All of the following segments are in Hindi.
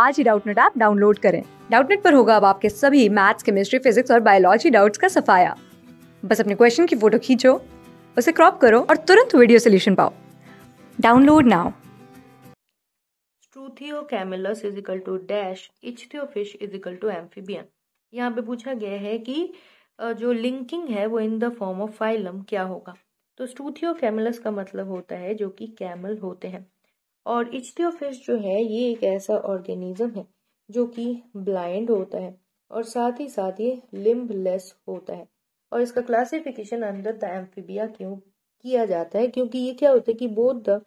आज ही डाउटनेट ऐप डाउनलोड करें डाउटनेट पर होगा अब आपके सभी मैथ्स केमिस्ट्री फिजिक्स और बायोलॉजी डाउट्स का सफाया बस अपने क्वेश्चन की फोटो खींचो उसे क्रॉप करो और तुरंत वीडियो सोल्यूशन पाओ डाउनलोड नाउ कैमिलस Struthiocamelus is equal to dash, fish is equal to amphibian यहाँ पे पूछा गया है कि जो लिंकिंग है वो in the form of phylum क्या होगा तो स्टूथियो कैमिलस का मतलब होता है जो कि कैमल होते हैं और इच्थियोफिश जो है ये एक ऐसा ऑर्गेनिज्म है जो कि ब्लाइंड होता है और साथ ही साथ ये लिम्बलेस होता है और इसका क्लासिफिकेशन अंडर द एम्फीबिया क्यों किया जाता है क्योंकि ये क्या होता है कि बोथ द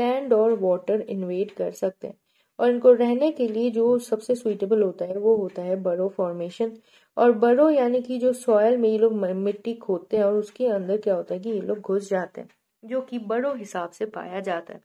लैंड और वाटर इन्वेट कर सकते हैं और इनको रहने के लिए जो सबसे सुइटेबल होता है वो होता है बरो फॉर्मेशन और बरो यानी कि जो सॉयल में ये लोग मिट्टी खोदते हैं और उसके अंदर क्या होता है कि ये लोग घुस जाते हैं जो कि बड़ो हिसाब से पाया जाता है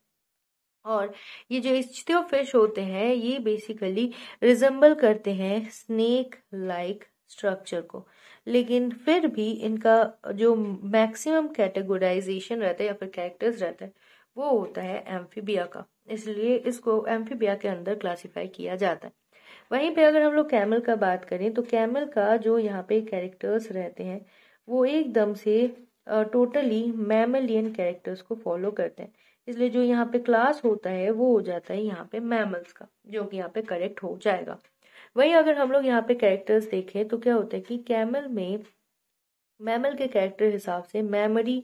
और ये जो फिश होते हैं ये बेसिकली रिजम्बल करते हैं स्नेक लाइक स्ट्रक्चर को लेकिन फिर भी इनका जो मैक्सिमम कैटेगोराइजेशन रहता है या फिर कैरेक्टर्स रहता है वो होता है एम्फीबिया का इसलिए इसको एम्फीबिया के अंदर क्लासिफाई किया जाता है वहीं पे अगर हम लोग कैमल का बात करें तो कैमल का जो यहाँ पे कैरेक्टर्स रहते हैं वो एकदम से टोटली मैमलियन कैरेक्टर्स को फॉलो करते हैं इसलिए जो यहाँ पे क्लास होता है वो हो जाता है यहाँ पे मैमल्स का जो कि यहाँ पे करेक्ट हो जाएगा वही अगर हम लोग यहाँ पे कैरेक्टर्स देखें तो क्या होता है कि कैमल में मैमल के कैरेक्टर हिसाब से मेमरी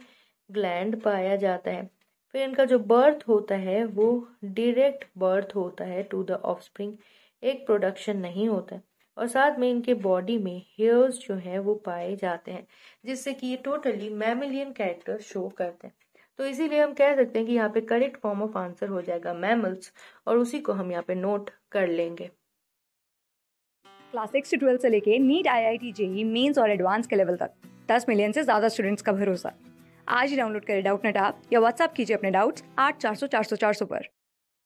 ग्लैंड पाया जाता है फिर इनका जो बर्थ होता है वो डिरेक्ट बर्थ होता है टू द ऑफस्प्रिंग एक प्रोडक्शन नहीं होता और साथ में इनके बॉडी में हेयर्स जो हैं वो पाए जाते हैं जिससे कि ये टोटली मैमिलियन कैरेक्टर शो करते हैं तो इसीलिए हम कह सकते हैं कि यहाँ पे करेक्ट फॉर्म ऑफ आंसर हो जाएगा मैमल्स और उसी को हम यहाँ पे नोट कर लेंगे क्लास सिक्स से ट्वेल्थ से लेके NEET I I T JEE Mains और एडवांस के लेवल तक दस मिलियन से ज़्यादा स्टूडेंट्स का भरोसा आज ही डाउनलोड करें डाउट नेट आप या व्हाट्सअप कीजिए अपने डाउट्स आठ चार सौ चार सौ चार सौ पर